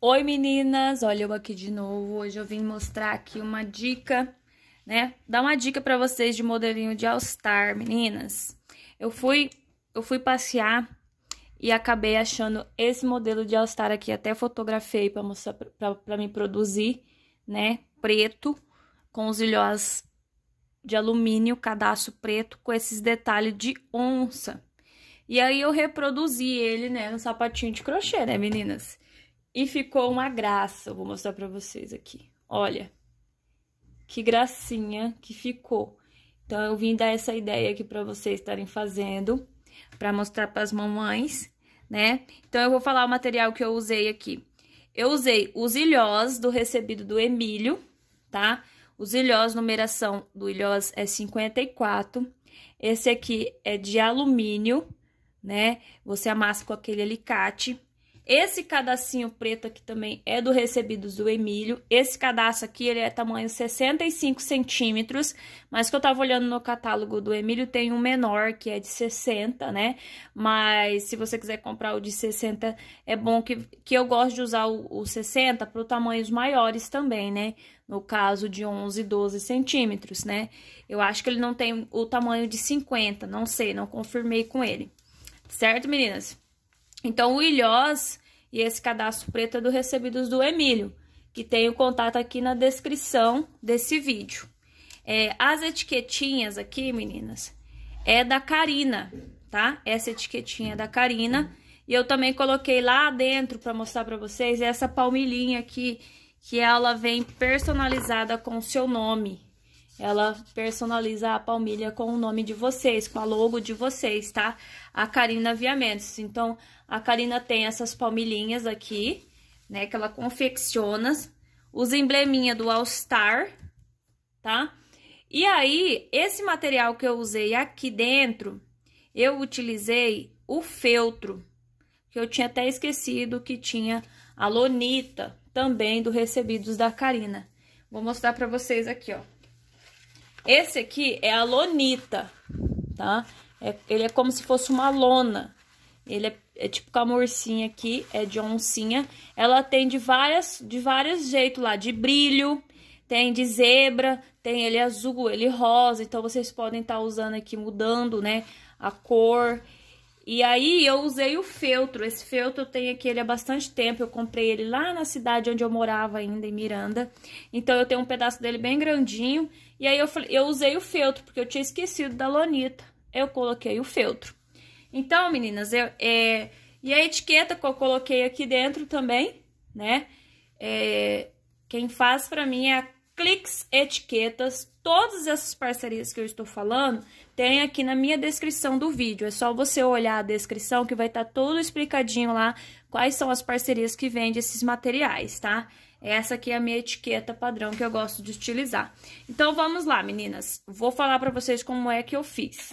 Oi meninas, olha eu aqui de novo. Hoje eu vim mostrar aqui uma dica, né? Dar uma dica para vocês de modelinho de All Star, meninas. Eu fui eu fui passear e acabei achando esse modelo de All Star aqui, até fotografei para mostrar para me produzir, né? Preto com os ilhós de alumínio, cadastro preto com esses detalhes de onça. E aí eu reproduzi ele, né, no sapatinho de crochê, né, meninas? E ficou uma graça. Eu vou mostrar pra vocês aqui. Olha. Que gracinha que ficou. Então, eu vim dar essa ideia aqui pra vocês estarem fazendo. Pra mostrar pras mamães, né? Então, eu vou falar o material que eu usei aqui. Eu usei os ilhós do recebido do Emílio, tá? Os ilhós, numeração do ilhós é 54. Esse aqui é de alumínio, né? Você amassa com aquele alicate esse cadacinho preto aqui também é do Recebidos do Emílio. Esse cadastro aqui, ele é tamanho 65 centímetros, mas que eu tava olhando no catálogo do Emílio, tem um menor, que é de 60, né? Mas se você quiser comprar o de 60, é bom que, que eu gosto de usar o, o 60 para tamanhos maiores também, né? No caso de 11, 12 centímetros, né? Eu acho que ele não tem o tamanho de 50, não sei, não confirmei com ele. Certo, meninas? Então, o Ilhós e esse cadastro preto é do Recebidos do Emílio, que tem o contato aqui na descrição desse vídeo. É, as etiquetinhas aqui, meninas, é da Karina, tá? Essa etiquetinha é da Karina. E eu também coloquei lá dentro para mostrar para vocês essa palmilhinha aqui, que ela vem personalizada com o seu nome, ela personaliza a palmilha com o nome de vocês, com a logo de vocês, tá? A Karina Aviamentos. Então, a Karina tem essas palmilhinhas aqui, né? Que ela confecciona. Os embleminha do All Star, tá? E aí, esse material que eu usei aqui dentro, eu utilizei o feltro. Que eu tinha até esquecido que tinha a lonita também do Recebidos da Karina. Vou mostrar pra vocês aqui, ó. Esse aqui é a lonita, tá? É, ele é como se fosse uma lona. Ele é, é tipo com a morcinha aqui, é de oncinha. Ela tem de várias, de vários jeitos lá, de brilho, tem de zebra, tem ele azul, ele rosa. Então, vocês podem estar tá usando aqui, mudando, né, a cor. E aí, eu usei o feltro. Esse feltro eu tenho aqui, ele há bastante tempo. Eu comprei ele lá na cidade onde eu morava ainda, em Miranda. Então, eu tenho um pedaço dele bem grandinho. E aí eu, eu usei o feltro, porque eu tinha esquecido da lonita. Eu coloquei o feltro. Então, meninas, eu, é, e a etiqueta que eu coloquei aqui dentro também, né? É, quem faz para mim é a Clix Etiquetas. Todas essas parcerias que eu estou falando tem aqui na minha descrição do vídeo. É só você olhar a descrição que vai estar tá todo explicadinho lá quais são as parcerias que vendem esses materiais, tá? Essa aqui é a minha etiqueta padrão que eu gosto de utilizar. Então, vamos lá, meninas. Vou falar pra vocês como é que eu fiz.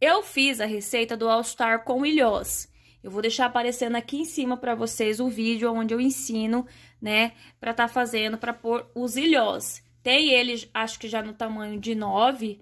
Eu fiz a receita do All Star com ilhós. Eu vou deixar aparecendo aqui em cima pra vocês o vídeo onde eu ensino, né, pra tá fazendo, pra pôr os ilhós. Tem ele, acho que já no tamanho de 9,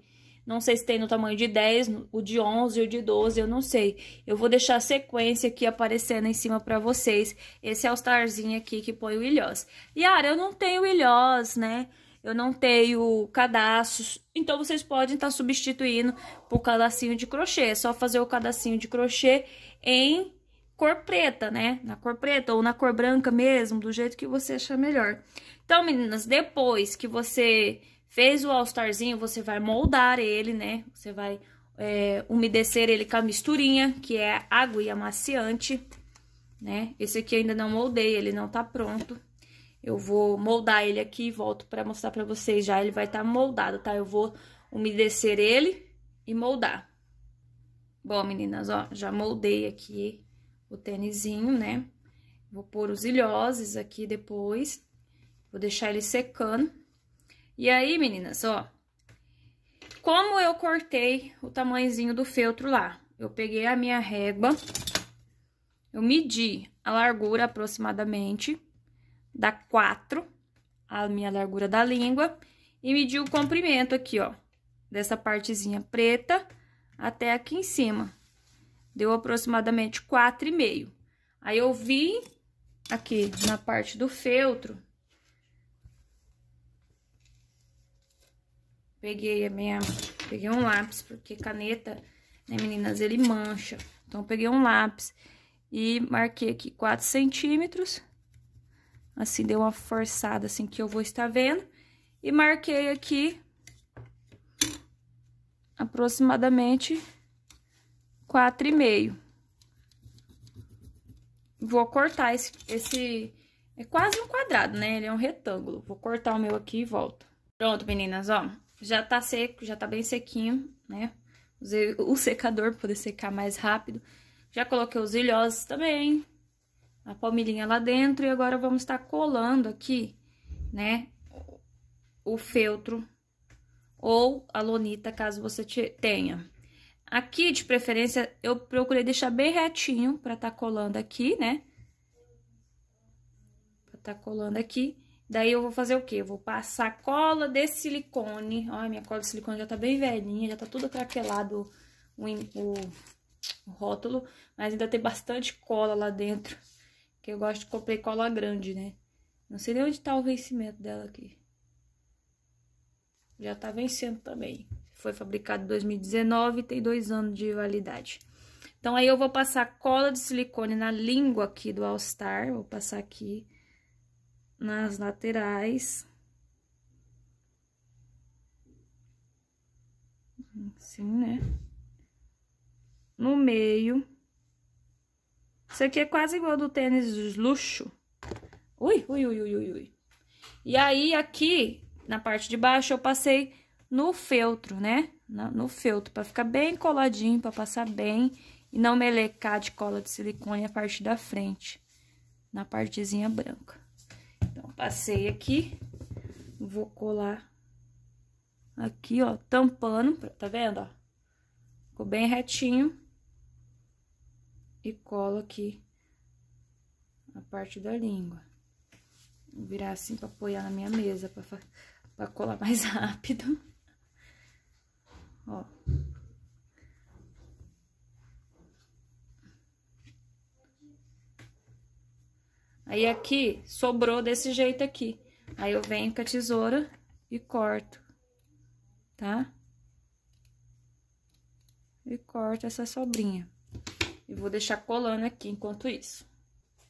não sei se tem no tamanho de 10, o de 11 ou de 12, eu não sei. Eu vou deixar a sequência aqui aparecendo em cima pra vocês. Esse é o starzinho aqui que põe o ilhós. Yara, eu não tenho ilhós, né? Eu não tenho cadastros, então vocês podem estar tá substituindo por cadacinho de crochê. É só fazer o cadacinho de crochê em cor preta, né? Na cor preta ou na cor branca mesmo, do jeito que você achar melhor. Então, meninas, depois que você Fez o all-starzinho, você vai moldar ele, né? Você vai é, umedecer ele com a misturinha, que é água e amaciante, né? Esse aqui ainda não moldei, ele não tá pronto. Eu vou moldar ele aqui e volto pra mostrar pra vocês já. Ele vai estar tá moldado, tá? Eu vou umedecer ele e moldar. Bom, meninas, ó, já moldei aqui o tênisinho, né? Vou pôr os ilhoses aqui depois. Vou deixar ele secando. E aí, meninas, ó, como eu cortei o tamanhozinho do feltro lá? Eu peguei a minha régua, eu medi a largura aproximadamente, da 4, a minha largura da língua, e medi o comprimento aqui, ó, dessa partezinha preta até aqui em cima. Deu aproximadamente 4,5. Aí, eu vi aqui na parte do feltro Peguei a minha... Peguei um lápis, porque caneta, né, meninas, ele mancha. Então, peguei um lápis e marquei aqui 4 centímetros. Assim, deu uma forçada, assim, que eu vou estar vendo. E marquei aqui aproximadamente quatro e meio. Vou cortar esse, esse... É quase um quadrado, né? Ele é um retângulo. Vou cortar o meu aqui e volto. Pronto, meninas, ó já tá seco, já tá bem sequinho, né? Usei o secador para poder secar mais rápido. Já coloquei os ilhosos também, a palmilhinha lá dentro. E agora vamos estar colando aqui, né, o feltro ou a lonita, caso você tenha. Aqui, de preferência, eu procurei deixar bem retinho para tá colando aqui, né? Pra tá colando aqui. Daí eu vou fazer o quê? Eu vou passar cola de silicone. Ai, minha cola de silicone já tá bem velhinha, já tá tudo craquelado o, o, o rótulo. Mas ainda tem bastante cola lá dentro. Que eu gosto de comprar cola grande, né? Não sei nem onde tá o vencimento dela aqui. Já tá vencendo também. Foi fabricado em 2019 e tem dois anos de validade. Então, aí eu vou passar cola de silicone na língua aqui do All Star. Vou passar aqui nas laterais. Assim, né? No meio. Isso aqui é quase igual do tênis luxo. Ui, ui, ui, ui, ui. E aí, aqui, na parte de baixo, eu passei no feltro, né? No, no feltro, pra ficar bem coladinho, pra passar bem. E não melecar de cola de silicone a parte da frente, na partezinha branca. Passei aqui, vou colar aqui, ó, tampando, tá vendo, ó? Ficou bem retinho. E colo aqui a parte da língua. Vou virar assim pra apoiar na minha mesa, pra, pra colar mais rápido. Ó. Aí, aqui, sobrou desse jeito aqui. Aí, eu venho com a tesoura e corto, tá? E corto essa sobrinha. E vou deixar colando aqui enquanto isso.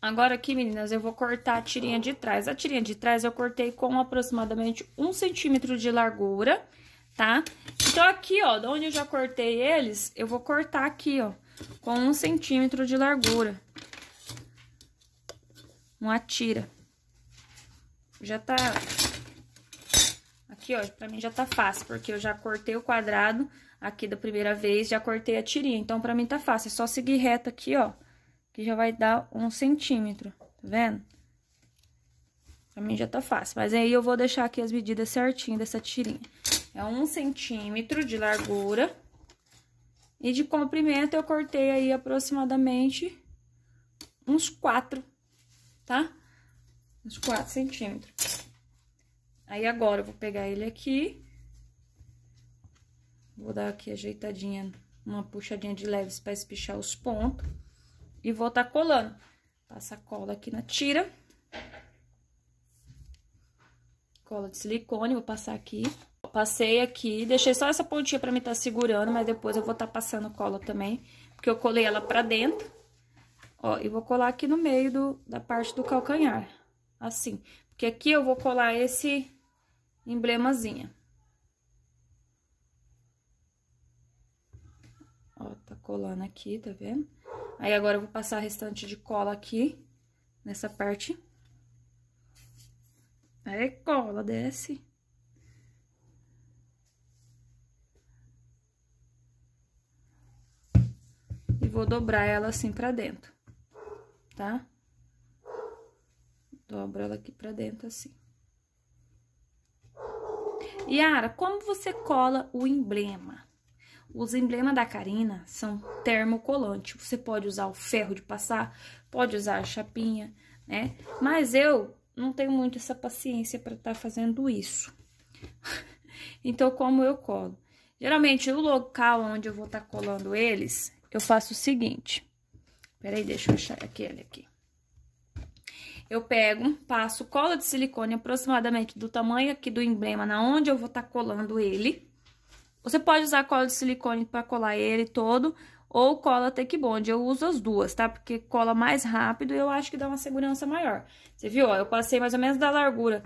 Agora aqui, meninas, eu vou cortar a tirinha de trás. A tirinha de trás eu cortei com aproximadamente um centímetro de largura, tá? Então, aqui, ó, de onde eu já cortei eles, eu vou cortar aqui, ó, com um centímetro de largura uma tira. Já tá... Aqui, ó, pra mim já tá fácil, porque eu já cortei o quadrado aqui da primeira vez, já cortei a tirinha. Então, pra mim tá fácil, é só seguir reto aqui, ó, que já vai dar um centímetro, tá vendo? Pra mim já tá fácil, mas aí eu vou deixar aqui as medidas certinho dessa tirinha. É um centímetro de largura e de comprimento eu cortei aí aproximadamente uns quatro tá? Uns 4 centímetros. Aí agora eu vou pegar ele aqui. Vou dar aqui ajeitadinha, uma puxadinha de leves para espichar os pontos. E vou tá colando. Passa a cola aqui na tira. Cola de silicone, vou passar aqui. Passei aqui, deixei só essa pontinha pra mim tá segurando, mas depois eu vou tá passando cola também. Porque eu colei ela pra dentro. Ó, e vou colar aqui no meio do, da parte do calcanhar, assim. Porque aqui eu vou colar esse emblemazinha. Ó, tá colando aqui, tá vendo? Aí, agora eu vou passar a restante de cola aqui, nessa parte. Aí, cola, desce. E vou dobrar ela assim pra dentro tá? Dobro ela aqui pra dentro, assim. Yara, como você cola o emblema? Os emblemas da Karina são termocolante. Você pode usar o ferro de passar, pode usar a chapinha, né? Mas eu não tenho muito essa paciência para estar tá fazendo isso. então, como eu colo? Geralmente, o local onde eu vou estar tá colando eles, eu faço o seguinte. Peraí, deixa eu achar aquele aqui. Eu pego, passo cola de silicone aproximadamente do tamanho aqui do emblema, na onde eu vou estar tá colando ele. Você pode usar cola de silicone para colar ele todo, ou cola Tech Bond. Eu uso as duas, tá? Porque cola mais rápido e eu acho que dá uma segurança maior. Você viu, ó, eu passei mais ou menos da largura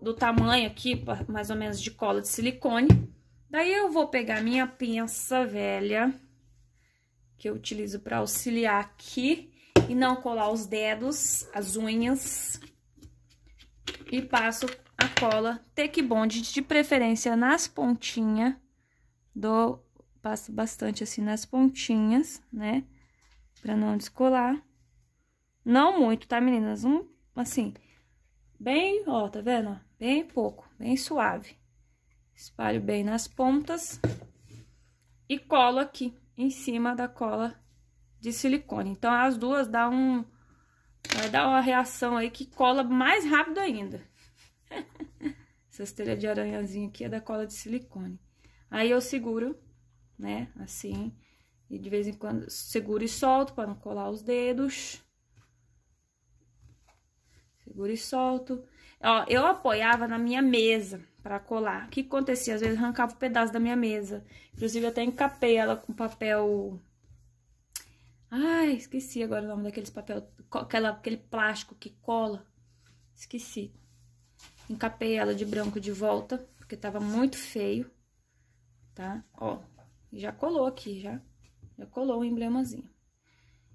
do tamanho aqui, mais ou menos de cola de silicone. Daí eu vou pegar minha pinça velha que eu utilizo para auxiliar aqui e não colar os dedos, as unhas. E passo a cola Take Bond, de preferência nas pontinhas do... Passo bastante assim nas pontinhas, né? Pra não descolar. Não muito, tá, meninas? Um, assim, bem, ó, tá vendo? Bem pouco, bem suave. Espalho bem nas pontas e colo aqui em cima da cola de silicone. Então, as duas dá um... Vai dar uma reação aí que cola mais rápido ainda. Essas telhas de aranhazinha aqui é da cola de silicone. Aí eu seguro, né, assim, e de vez em quando seguro e solto para não colar os dedos. Seguro e solto. Ó, eu apoiava na minha mesa para colar. O que acontecia? Às vezes arrancava um pedaço da minha mesa. Inclusive, eu até encapei ela com papel... Ai, esqueci agora o nome daqueles papel... Aquela, aquele plástico que cola. Esqueci. Encapei ela de branco de volta, porque tava muito feio, tá? Ó, já colou aqui, já. Já colou o emblemazinho.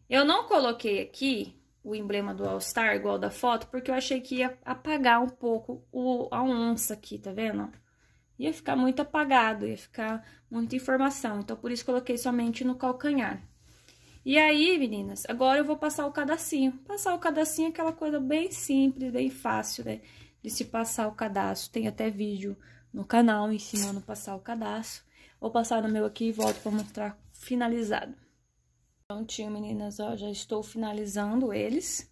Eu não coloquei aqui o emblema do All Star, igual da foto, porque eu achei que ia apagar um pouco o, a onça aqui, tá vendo? Ia ficar muito apagado, ia ficar muita informação. Então, por isso, coloquei somente no calcanhar. E aí, meninas, agora eu vou passar o cadacinho. Passar o cadacinho é aquela coisa bem simples, bem fácil, né? De se passar o cadastro. Tem até vídeo no canal ensinando a passar o cadastro. Vou passar no meu aqui e volto para mostrar finalizado. Prontinho, meninas, ó, já estou finalizando eles.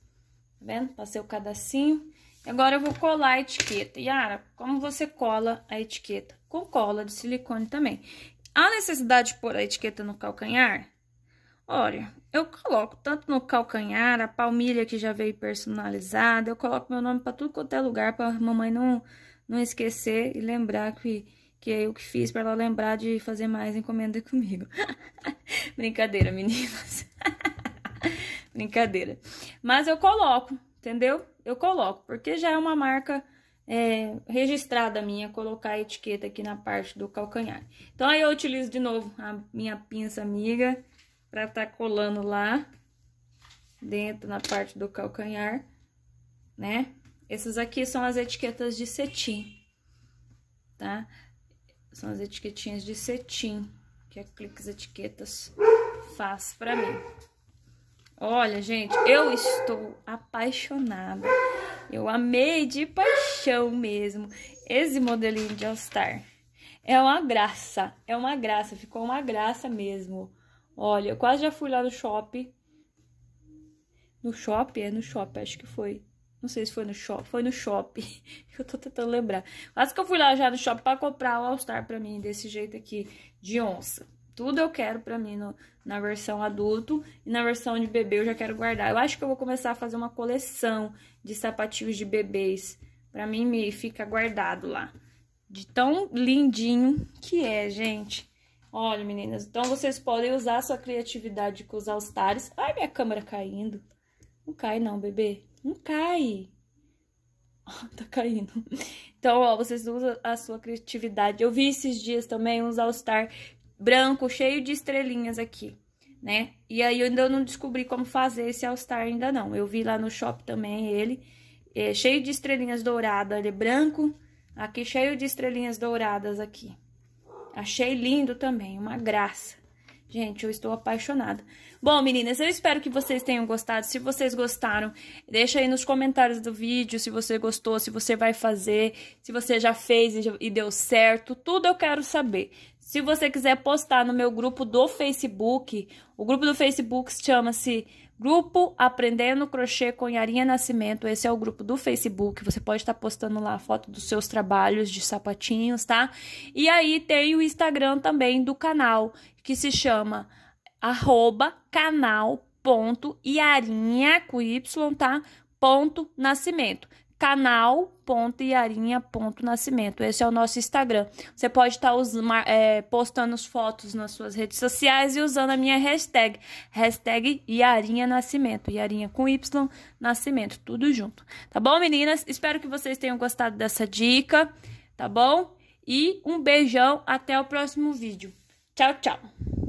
Tá vendo? Passei o cadacinho. Agora eu vou colar a etiqueta. Yara, como você cola a etiqueta? Com cola de silicone também. Há necessidade de pôr a etiqueta no calcanhar? Olha, eu coloco tanto no calcanhar, a palmilha que já veio personalizada, eu coloco meu nome para tudo quanto é lugar, para a mamãe não, não esquecer e lembrar que que é o que fiz para ela lembrar de fazer mais encomenda comigo. Brincadeira, meninas. Brincadeira. Mas eu coloco, entendeu? Eu coloco, porque já é uma marca é, registrada minha, colocar a etiqueta aqui na parte do calcanhar. Então, aí eu utilizo de novo a minha pinça amiga para estar tá colando lá dentro, na parte do calcanhar, né? Essas aqui são as etiquetas de cetim, tá? são as etiquetinhas de cetim que a Cliques Etiquetas faz para mim. Olha, gente, eu estou apaixonada. Eu amei de paixão mesmo esse modelinho de All Star. É uma graça, é uma graça, ficou uma graça mesmo. Olha, eu quase já fui lá no shopping. No shopping? É no shopping, acho que foi. Não sei se foi no shopping. Foi no shopping. eu tô tentando lembrar. Quase que eu fui lá já no shopping pra comprar o All-Star pra mim, desse jeito aqui, de onça. Tudo eu quero pra mim no, na versão adulto e na versão de bebê eu já quero guardar. Eu acho que eu vou começar a fazer uma coleção de sapatinhos de bebês. Pra mim me fica guardado lá. De tão lindinho que é, gente. Olha, meninas, então vocês podem usar a sua criatividade com os All-Stars. Ai, minha câmera caindo. Não cai não, bebê. Não cai. tá caindo. Então, ó, vocês usam a sua criatividade. Eu vi esses dias também uns All Star branco, cheio de estrelinhas aqui, né? E aí eu ainda não descobri como fazer esse All Star ainda não. Eu vi lá no shopping também ele, é, cheio de estrelinhas douradas, ele é branco, aqui cheio de estrelinhas douradas aqui. Achei lindo também, uma graça. Gente, eu estou apaixonada. Bom, meninas, eu espero que vocês tenham gostado. Se vocês gostaram, deixa aí nos comentários do vídeo se você gostou, se você vai fazer, se você já fez e deu certo. Tudo eu quero saber. Se você quiser postar no meu grupo do Facebook, o grupo do Facebook chama-se Grupo Aprendendo Crochê com Yarinha Nascimento. Esse é o grupo do Facebook. Você pode estar postando lá a foto dos seus trabalhos de sapatinhos, tá? E aí tem o Instagram também do canal, que se chama arroba canal ponto Iarinha com Y, tá? Ponto Nascimento. Canal ponto Iarinha ponto Nascimento. Esse é o nosso Instagram. Você pode estar tá é, postando as fotos nas suas redes sociais e usando a minha hashtag. Hashtag Iarinha Nascimento. Iarinha com Y, Nascimento. Tudo junto. Tá bom, meninas? Espero que vocês tenham gostado dessa dica, tá bom? E um beijão. Até o próximo vídeo. ciao ciao